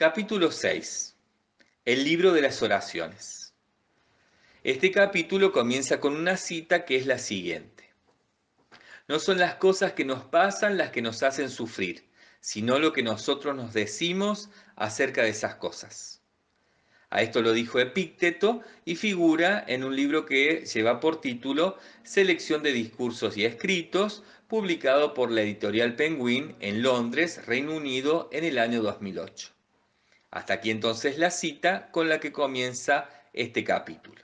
Capítulo 6. El libro de las oraciones. Este capítulo comienza con una cita que es la siguiente. No son las cosas que nos pasan las que nos hacen sufrir, sino lo que nosotros nos decimos acerca de esas cosas. A esto lo dijo Epícteto y figura en un libro que lleva por título Selección de Discursos y Escritos, publicado por la editorial Penguin en Londres, Reino Unido, en el año 2008. Hasta aquí entonces la cita con la que comienza este capítulo.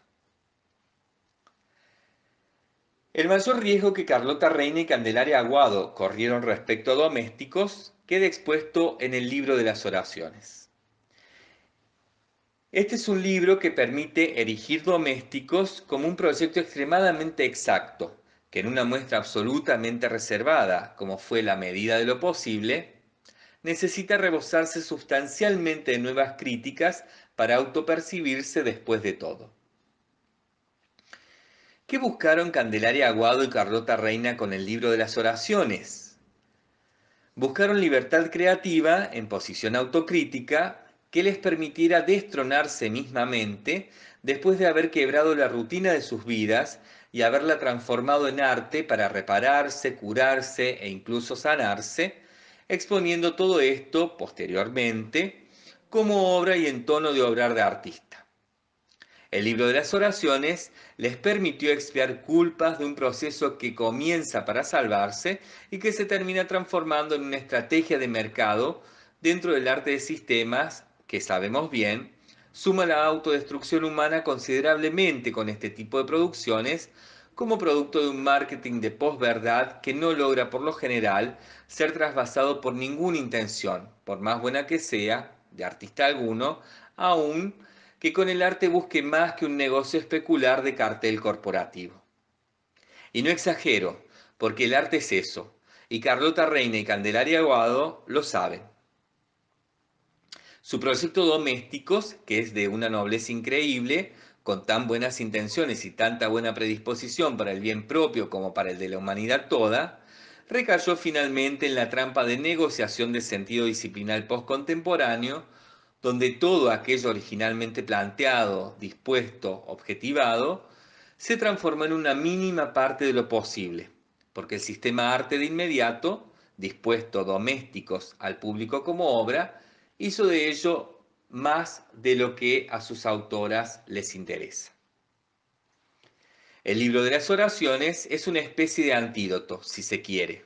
El mayor riesgo que Carlota Reina y Candelaria Aguado corrieron respecto a domésticos queda expuesto en el libro de las oraciones. Este es un libro que permite erigir domésticos como un proyecto extremadamente exacto, que en una muestra absolutamente reservada, como fue la medida de lo posible, necesita rebosarse sustancialmente de nuevas críticas para autopercibirse después de todo. ¿Qué buscaron Candelaria Aguado y Carlota Reina con el libro de las oraciones? Buscaron libertad creativa en posición autocrítica que les permitiera destronarse mismamente después de haber quebrado la rutina de sus vidas y haberla transformado en arte para repararse, curarse e incluso sanarse, exponiendo todo esto posteriormente como obra y en tono de obrar de artista. El libro de las oraciones les permitió expiar culpas de un proceso que comienza para salvarse y que se termina transformando en una estrategia de mercado dentro del arte de sistemas que sabemos bien suma la autodestrucción humana considerablemente con este tipo de producciones, como producto de un marketing de posverdad que no logra por lo general ser trasvasado por ninguna intención, por más buena que sea, de artista alguno, aún que con el arte busque más que un negocio especular de cartel corporativo. Y no exagero, porque el arte es eso, y Carlota Reina y Candelaria Aguado lo saben. Su proyecto Domésticos, que es de una nobleza increíble, con tan buenas intenciones y tanta buena predisposición para el bien propio como para el de la humanidad toda, recayó finalmente en la trampa de negociación de sentido disciplinal postcontemporáneo, donde todo aquello originalmente planteado, dispuesto, objetivado, se transformó en una mínima parte de lo posible, porque el sistema arte de inmediato, dispuesto domésticos al público como obra, hizo de ello más de lo que a sus autoras les interesa. El libro de las oraciones es una especie de antídoto, si se quiere,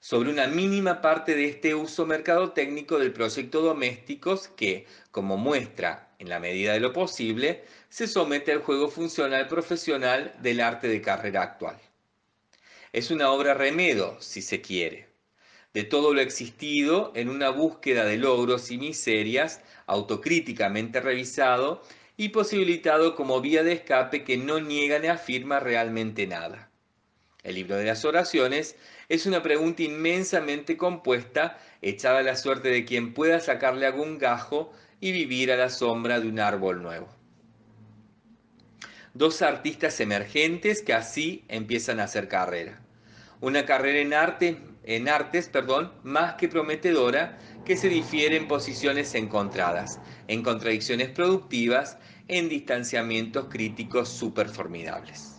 sobre una mínima parte de este uso mercadotécnico del proyecto domésticos que, como muestra en la medida de lo posible, se somete al juego funcional profesional del arte de carrera actual. Es una obra remedo, si se quiere, de todo lo existido en una búsqueda de logros y miserias autocríticamente revisado y posibilitado como vía de escape que no niega ni afirma realmente nada. El libro de las oraciones es una pregunta inmensamente compuesta, echada a la suerte de quien pueda sacarle algún gajo y vivir a la sombra de un árbol nuevo. Dos artistas emergentes que así empiezan a hacer carrera. Una carrera en arte, en artes, perdón, más que prometedora, que se difiere en posiciones encontradas, en contradicciones productivas, en distanciamientos críticos formidables.